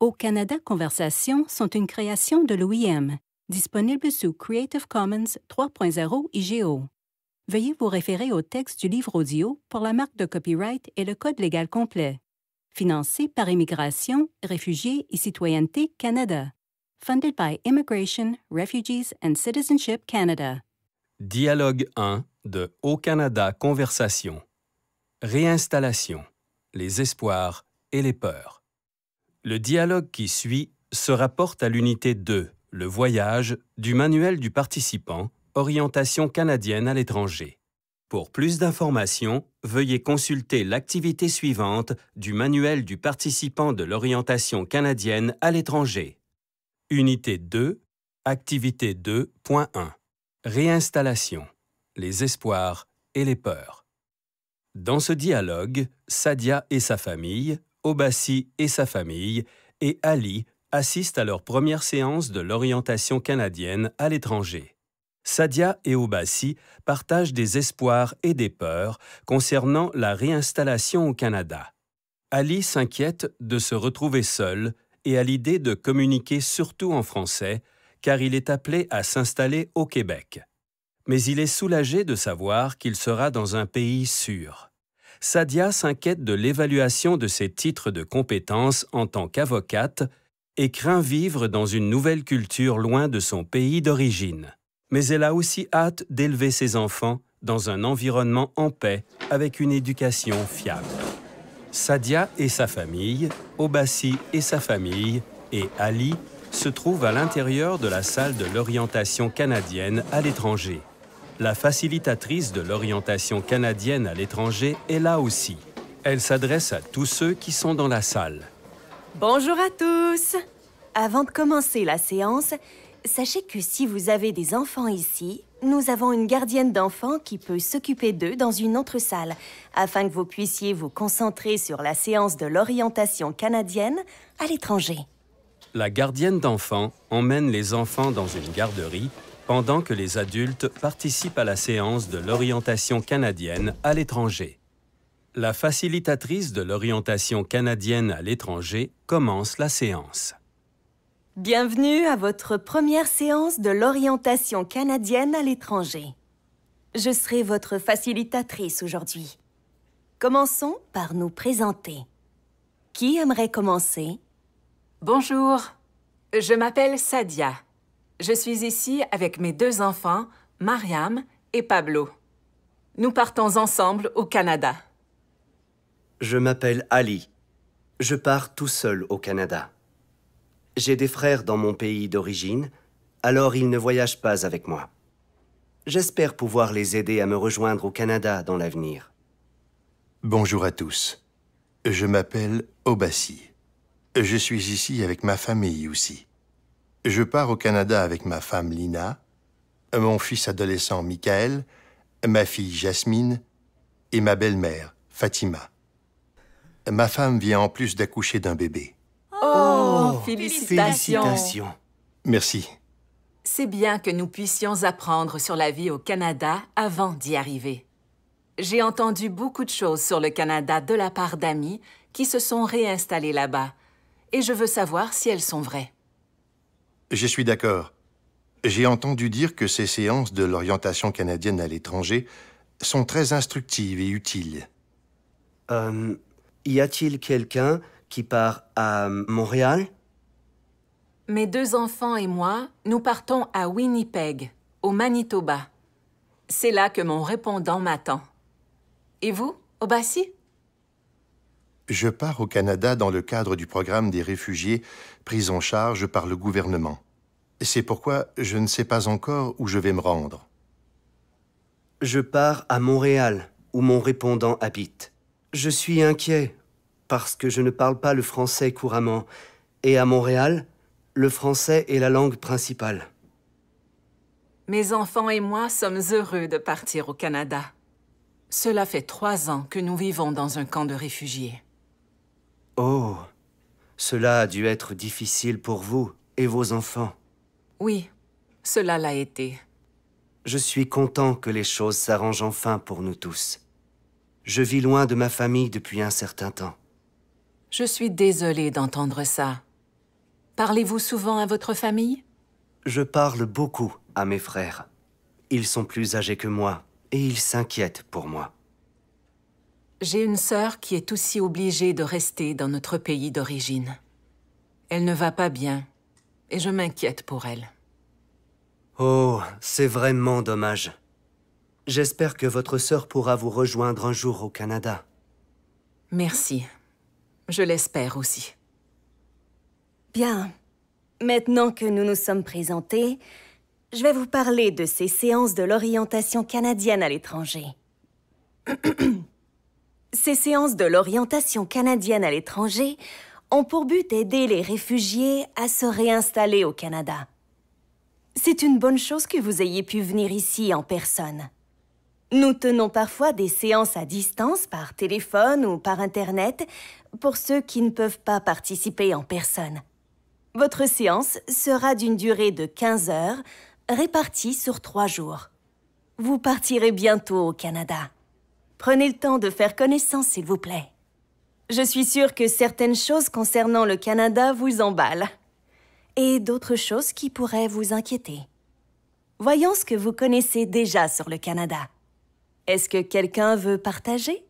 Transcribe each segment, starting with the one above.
Au Canada Conversation sont une création de l'OIM, disponible sous Creative Commons 3.0 IGO. Veuillez vous référer au texte du livre audio pour la marque de copyright et le code légal complet. Financé par Immigration, Réfugiés et Citoyenneté Canada. Funded by Immigration, Refugees and Citizenship Canada. Dialogue 1 de Au Canada Conversation. Réinstallation. Les espoirs et les peurs. Le dialogue qui suit se rapporte à l'unité 2, le voyage, du manuel du participant, orientation canadienne à l'étranger. Pour plus d'informations, veuillez consulter l'activité suivante du manuel du participant de l'orientation canadienne à l'étranger. Unité 2, activité 2.1. Réinstallation, les espoirs et les peurs. Dans ce dialogue, Sadia et sa famille, Obassi et sa famille, et Ali assistent à leur première séance de l'orientation canadienne à l'étranger. Sadia et Obassi partagent des espoirs et des peurs concernant la réinstallation au Canada. Ali s'inquiète de se retrouver seul et à l'idée de communiquer surtout en français, car il est appelé à s'installer au Québec. Mais il est soulagé de savoir qu'il sera dans un pays sûr. Sadia s'inquiète de l'évaluation de ses titres de compétences en tant qu'avocate et craint vivre dans une nouvelle culture loin de son pays d'origine. Mais elle a aussi hâte d'élever ses enfants dans un environnement en paix avec une éducation fiable. Sadia et sa famille, Obassi et sa famille, et Ali se trouvent à l'intérieur de la salle de l'orientation canadienne à l'étranger. La facilitatrice de l'orientation canadienne à l'étranger est là aussi. Elle s'adresse à tous ceux qui sont dans la salle. Bonjour à tous! Avant de commencer la séance, sachez que si vous avez des enfants ici, nous avons une gardienne d'enfants qui peut s'occuper d'eux dans une autre salle, afin que vous puissiez vous concentrer sur la séance de l'orientation canadienne à l'étranger. La gardienne d'enfants emmène les enfants dans une garderie pendant que les adultes participent à la séance de l'orientation canadienne à l'étranger. La facilitatrice de l'orientation canadienne à l'étranger commence la séance. Bienvenue à votre première séance de l'orientation canadienne à l'étranger. Je serai votre facilitatrice aujourd'hui. Commençons par nous présenter. Qui aimerait commencer? Bonjour, je m'appelle Sadia. Je suis ici avec mes deux enfants, Mariam et Pablo. Nous partons ensemble au Canada. Je m'appelle Ali. Je pars tout seul au Canada. J'ai des frères dans mon pays d'origine, alors ils ne voyagent pas avec moi. J'espère pouvoir les aider à me rejoindre au Canada dans l'avenir. Bonjour à tous. Je m'appelle Obassi. Je suis ici avec ma famille aussi je pars au Canada avec ma femme Lina, mon fils adolescent Michael, ma fille Jasmine et ma belle-mère Fatima. Ma femme vient en plus d'accoucher d'un bébé. Oh, oh félicitations. Merci. C'est bien que nous puissions apprendre sur la vie au Canada avant d'y arriver. J'ai entendu beaucoup de choses sur le Canada de la part d'amis qui se sont réinstallés là-bas, et je veux savoir si elles sont vraies. Je suis d'accord. J'ai entendu dire que ces séances de l'orientation canadienne à l'étranger sont très instructives et utiles. Euh, y a-t-il quelqu'un qui part à Montréal Mes deux enfants et moi, nous partons à Winnipeg, au Manitoba. C'est là que mon répondant m'attend. Et vous, Obassi je pars au Canada dans le cadre du programme des réfugiés pris en charge par le gouvernement. C'est pourquoi je ne sais pas encore où je vais me rendre. Je pars à Montréal, où mon répondant habite. Je suis inquiet, parce que je ne parle pas le français couramment. Et à Montréal, le français est la langue principale. Mes enfants et moi sommes heureux de partir au Canada. Cela fait trois ans que nous vivons dans un camp de réfugiés. Oh, cela a dû être difficile pour vous et vos enfants. Oui, cela l'a été. Je suis content que les choses s'arrangent enfin pour nous tous. Je vis loin de ma famille depuis un certain temps. Je suis désolée d'entendre ça. Parlez-vous souvent à votre famille Je parle beaucoup à mes frères. Ils sont plus âgés que moi et ils s'inquiètent pour moi. J'ai une sœur qui est aussi obligée de rester dans notre pays d'origine. Elle ne va pas bien, et je m'inquiète pour elle. Oh, c'est vraiment dommage. J'espère que votre sœur pourra vous rejoindre un jour au Canada. Merci. Je l'espère aussi. Bien. Maintenant que nous nous sommes présentés, je vais vous parler de ces séances de l'orientation canadienne à l'étranger. Ces séances de l'orientation canadienne à l'étranger ont pour but d'aider les réfugiés à se réinstaller au Canada. C'est une bonne chose que vous ayez pu venir ici en personne. Nous tenons parfois des séances à distance par téléphone ou par Internet pour ceux qui ne peuvent pas participer en personne. Votre séance sera d'une durée de 15 heures, répartie sur trois jours. Vous partirez bientôt au Canada. Prenez le temps de faire connaissance, s'il vous plaît. Je suis sûre que certaines choses concernant le Canada vous emballent. Et d'autres choses qui pourraient vous inquiéter. Voyons ce que vous connaissez déjà sur le Canada. Est-ce que quelqu'un veut partager?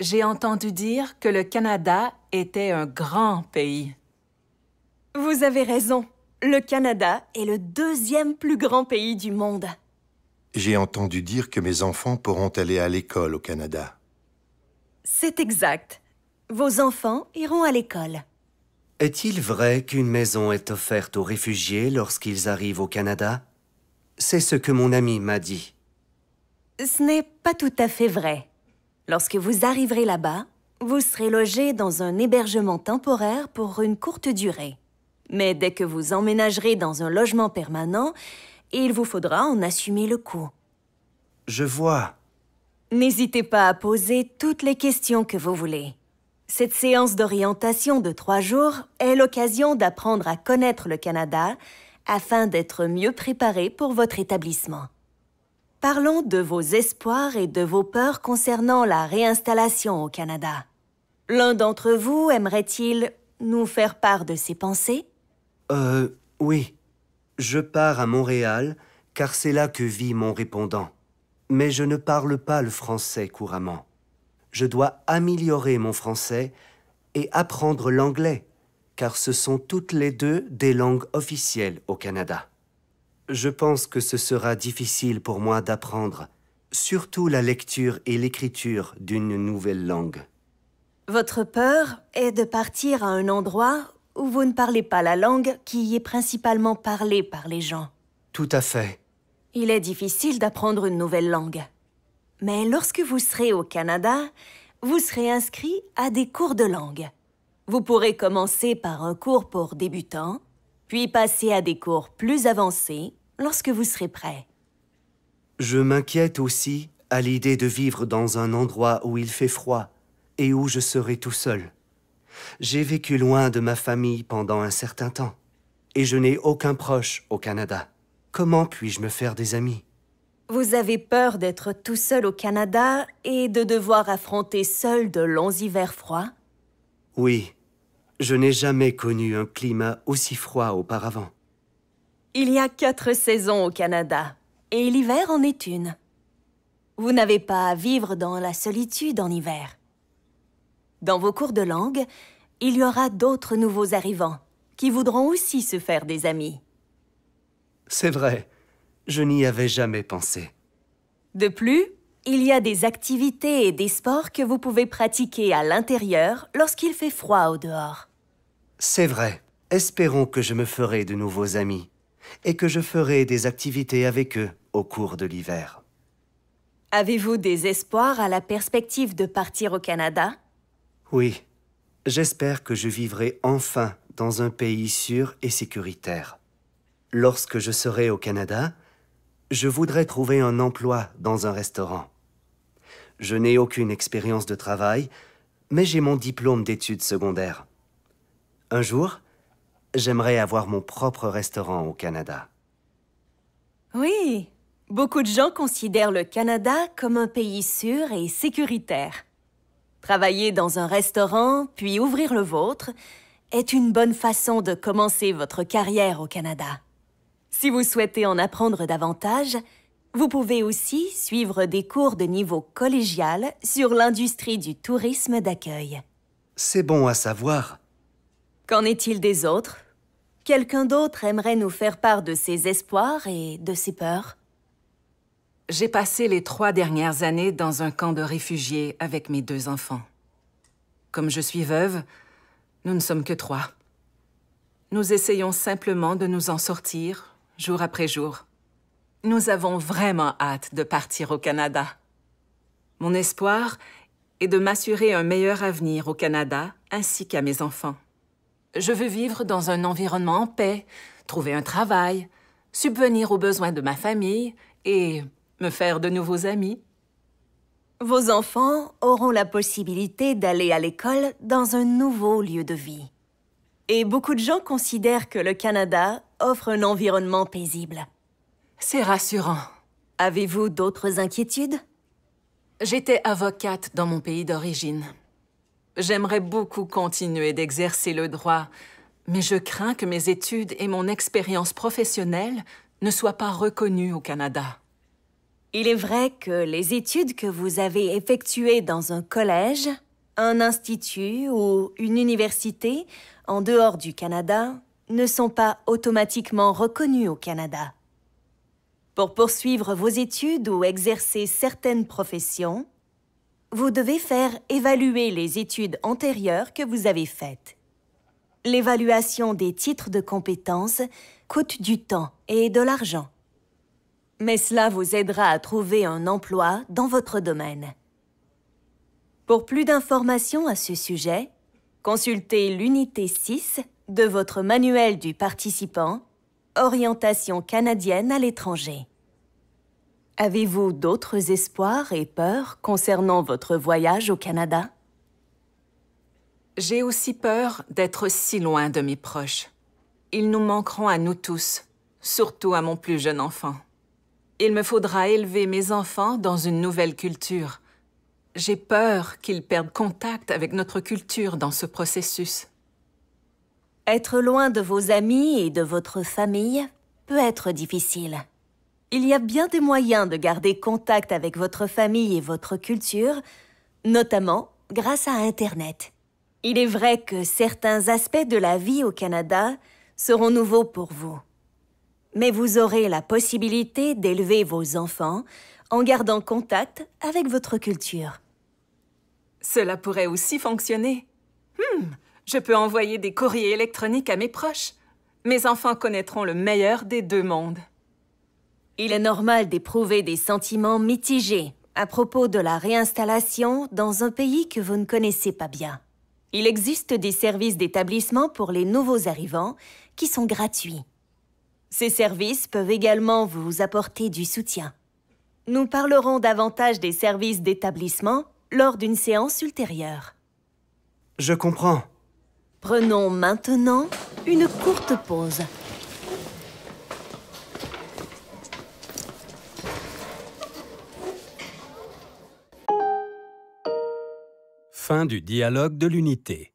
J'ai entendu dire que le Canada était un grand pays. Vous avez raison. Le Canada est le deuxième plus grand pays du monde. J'ai entendu dire que mes enfants pourront aller à l'école au Canada. C'est exact. Vos enfants iront à l'école. Est-il vrai qu'une maison est offerte aux réfugiés lorsqu'ils arrivent au Canada C'est ce que mon ami m'a dit. Ce n'est pas tout à fait vrai. Lorsque vous arriverez là-bas, vous serez logé dans un hébergement temporaire pour une courte durée. Mais dès que vous emménagerez dans un logement permanent, il vous faudra en assumer le coup. Je vois. N'hésitez pas à poser toutes les questions que vous voulez. Cette séance d'orientation de trois jours est l'occasion d'apprendre à connaître le Canada afin d'être mieux préparé pour votre établissement. Parlons de vos espoirs et de vos peurs concernant la réinstallation au Canada. L'un d'entre vous aimerait-il nous faire part de ses pensées Euh, oui. Je pars à Montréal, car c'est là que vit mon répondant. Mais je ne parle pas le français couramment. Je dois améliorer mon français et apprendre l'anglais, car ce sont toutes les deux des langues officielles au Canada. Je pense que ce sera difficile pour moi d'apprendre, surtout la lecture et l'écriture d'une nouvelle langue. Votre peur est de partir à un endroit où vous ne parlez pas la langue qui y est principalement parlée par les gens. Tout à fait. Il est difficile d'apprendre une nouvelle langue. Mais lorsque vous serez au Canada, vous serez inscrit à des cours de langue. Vous pourrez commencer par un cours pour débutants, puis passer à des cours plus avancés lorsque vous serez prêt. Je m'inquiète aussi à l'idée de vivre dans un endroit où il fait froid et où je serai tout seul. J'ai vécu loin de ma famille pendant un certain temps, et je n'ai aucun proche au Canada. Comment puis-je me faire des amis Vous avez peur d'être tout seul au Canada et de devoir affronter seul de longs hivers froids Oui. Je n'ai jamais connu un climat aussi froid auparavant. Il y a quatre saisons au Canada, et l'hiver en est une. Vous n'avez pas à vivre dans la solitude en hiver. Dans vos cours de langue, il y aura d'autres nouveaux arrivants qui voudront aussi se faire des amis. C'est vrai. Je n'y avais jamais pensé. De plus, il y a des activités et des sports que vous pouvez pratiquer à l'intérieur lorsqu'il fait froid au dehors. C'est vrai. Espérons que je me ferai de nouveaux amis et que je ferai des activités avec eux au cours de l'hiver. Avez-vous des espoirs à la perspective de partir au Canada oui, j'espère que je vivrai enfin dans un pays sûr et sécuritaire. Lorsque je serai au Canada, je voudrais trouver un emploi dans un restaurant. Je n'ai aucune expérience de travail, mais j'ai mon diplôme d'études secondaires. Un jour, j'aimerais avoir mon propre restaurant au Canada. Oui, beaucoup de gens considèrent le Canada comme un pays sûr et sécuritaire. Travailler dans un restaurant, puis ouvrir le vôtre, est une bonne façon de commencer votre carrière au Canada. Si vous souhaitez en apprendre davantage, vous pouvez aussi suivre des cours de niveau collégial sur l'industrie du tourisme d'accueil. C'est bon à savoir. Qu'en est-il des autres Quelqu'un d'autre aimerait nous faire part de ses espoirs et de ses peurs j'ai passé les trois dernières années dans un camp de réfugiés avec mes deux enfants. Comme je suis veuve, nous ne sommes que trois. Nous essayons simplement de nous en sortir, jour après jour. Nous avons vraiment hâte de partir au Canada. Mon espoir est de m'assurer un meilleur avenir au Canada ainsi qu'à mes enfants. Je veux vivre dans un environnement en paix, trouver un travail, subvenir aux besoins de ma famille et me faire de nouveaux amis. Vos enfants auront la possibilité d'aller à l'école dans un nouveau lieu de vie. Et beaucoup de gens considèrent que le Canada offre un environnement paisible. C'est rassurant. Avez-vous d'autres inquiétudes J'étais avocate dans mon pays d'origine. J'aimerais beaucoup continuer d'exercer le droit, mais je crains que mes études et mon expérience professionnelle ne soient pas reconnues au Canada. Il est vrai que les études que vous avez effectuées dans un collège, un institut ou une université en dehors du Canada ne sont pas automatiquement reconnues au Canada. Pour poursuivre vos études ou exercer certaines professions, vous devez faire évaluer les études antérieures que vous avez faites. L'évaluation des titres de compétences coûte du temps et de l'argent mais cela vous aidera à trouver un emploi dans votre domaine. Pour plus d'informations à ce sujet, consultez l'unité 6 de votre manuel du participant Orientation canadienne à l'étranger. Avez-vous d'autres espoirs et peurs concernant votre voyage au Canada? J'ai aussi peur d'être si loin de mes proches. Ils nous manqueront à nous tous, surtout à mon plus jeune enfant. Il me faudra élever mes enfants dans une nouvelle culture. J'ai peur qu'ils perdent contact avec notre culture dans ce processus. Être loin de vos amis et de votre famille peut être difficile. Il y a bien des moyens de garder contact avec votre famille et votre culture, notamment grâce à Internet. Il est vrai que certains aspects de la vie au Canada seront nouveaux pour vous mais vous aurez la possibilité d'élever vos enfants en gardant contact avec votre culture. Cela pourrait aussi fonctionner. Hmm, je peux envoyer des courriers électroniques à mes proches. Mes enfants connaîtront le meilleur des deux mondes. Il est normal d'éprouver des sentiments mitigés à propos de la réinstallation dans un pays que vous ne connaissez pas bien. Il existe des services d'établissement pour les nouveaux arrivants qui sont gratuits. Ces services peuvent également vous apporter du soutien. Nous parlerons davantage des services d'établissement lors d'une séance ultérieure. Je comprends. Prenons maintenant une courte pause. Fin du dialogue de l'unité.